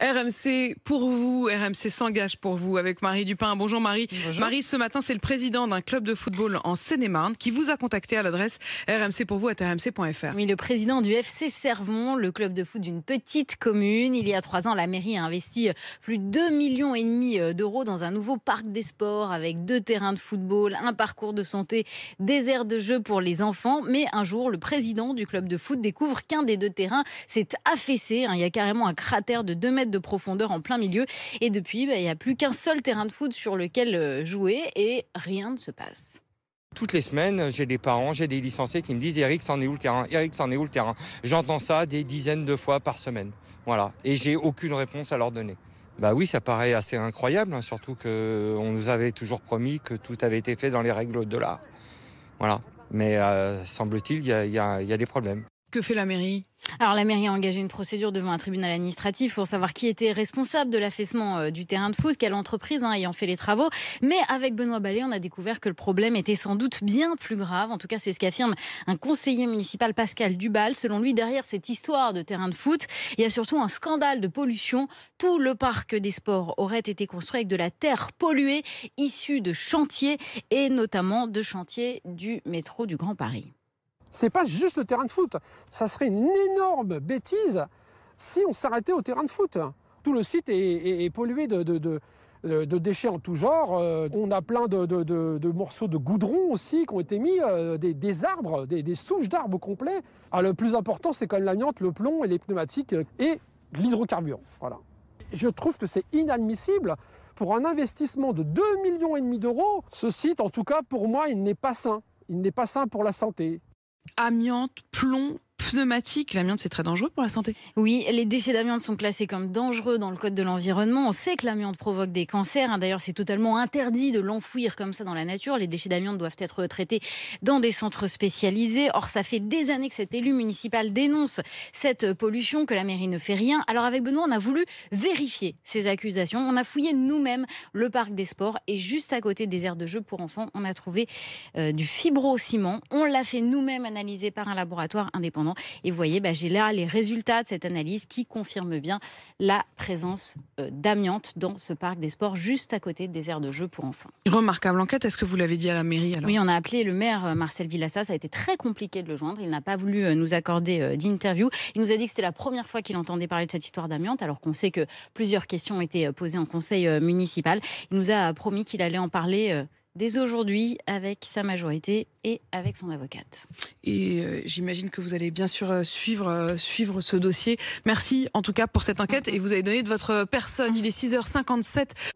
RMC pour vous, RMC s'engage pour vous avec Marie Dupin. Bonjour Marie. Marie, ce matin, c'est le président d'un club de football en Seine-et-Marne qui vous a contacté à l'adresse pour rmcpourvous.rmc.fr. Oui, le président du FC Servon, le club de foot d'une petite commune. Il y a trois ans, la mairie a investi euh, plus de 2 millions et demi euh, d'euros dans un nouveau parc des sports avec deux terrains de football, un parcours de santé, des aires de jeu pour les enfants. Mais un jour, le président du club de foot découvre qu'un des deux terrains s'est affaissé. Hein. Il y a carrément un cratère de 2 mètres de profondeur en plein milieu. Et depuis, bah, il n'y a plus qu'un seul terrain de foot sur lequel euh, jouer et rien ne se passe. Toutes les semaines, j'ai des parents, j'ai des licenciés qui me disent Eric, c'en est où le terrain Eric, c'en est où le terrain J'entends ça des dizaines de fois par semaine. Voilà. Et j'ai aucune réponse à leur donner. Bah oui, ça paraît assez incroyable, hein, surtout qu'on euh, nous avait toujours promis que tout avait été fait dans les règles de l'art. Voilà. Mais euh, semble-t-il, il y, y a des problèmes. Que fait la mairie alors la mairie a engagé une procédure devant un tribunal administratif pour savoir qui était responsable de l'affaissement euh, du terrain de foot, quelle entreprise hein, ayant fait les travaux. Mais avec Benoît Ballet, on a découvert que le problème était sans doute bien plus grave. En tout cas, c'est ce qu'affirme un conseiller municipal, Pascal Dubal. Selon lui, derrière cette histoire de terrain de foot, il y a surtout un scandale de pollution. Tout le parc des sports aurait été construit avec de la terre polluée issue de chantiers et notamment de chantiers du métro du Grand Paris. C'est pas juste le terrain de foot. Ça serait une énorme bêtise si on s'arrêtait au terrain de foot. Tout le site est, pollué euh, de, déchets en tout genre. Euh, on a plein de, morceaux de goudron aussi qui ont été mis, euh, des, arbres, des, souches d'arbres au complet. Ah, le plus important, c'est quand même l'amiante, le plomb et les pneumatiques et l'hydrocarbure. Voilà. Je trouve que c'est inadmissible. Pour un investissement de 2,5 millions d'euros, ce site, en tout cas pour moi, il n'est pas sain. Il n'est pas sain pour la santé amiante, plomb Pneumatique, L'amiante, c'est très dangereux pour la santé. Oui, les déchets d'amiante sont classés comme dangereux dans le Code de l'environnement. On sait que l'amiante provoque des cancers. Hein. D'ailleurs, c'est totalement interdit de l'enfouir comme ça dans la nature. Les déchets d'amiante doivent être traités dans des centres spécialisés. Or, ça fait des années que cet élu municipal dénonce cette pollution, que la mairie ne fait rien. Alors, avec Benoît, on a voulu vérifier ces accusations. On a fouillé nous-mêmes le parc des sports et juste à côté des aires de jeux pour enfants, on a trouvé euh, du du ciment On l'a fait nous-mêmes analyser par un laboratoire indépendant. Et vous voyez, bah, j'ai là les résultats de cette analyse qui confirme bien la présence euh, d'amiante dans ce parc des sports, juste à côté des aires de jeux pour enfants. Remarquable enquête, est-ce que vous l'avez dit à la mairie Oui, on a appelé le maire euh, Marcel Villassa, ça a été très compliqué de le joindre, il n'a pas voulu euh, nous accorder d'interview. Il nous a dit que c'était la première fois qu'il entendait parler de cette histoire d'amiante, alors qu'on sait que plusieurs questions ont été posées en conseil municipal. Il nous a promis qu'il allait en parler dès aujourd'hui avec sa majorité et avec son avocate. Et euh, j'imagine que vous allez bien sûr euh, suivre, euh, suivre ce dossier. Merci en tout cas pour cette enquête et vous avez donné de votre personne. Il est 6h57.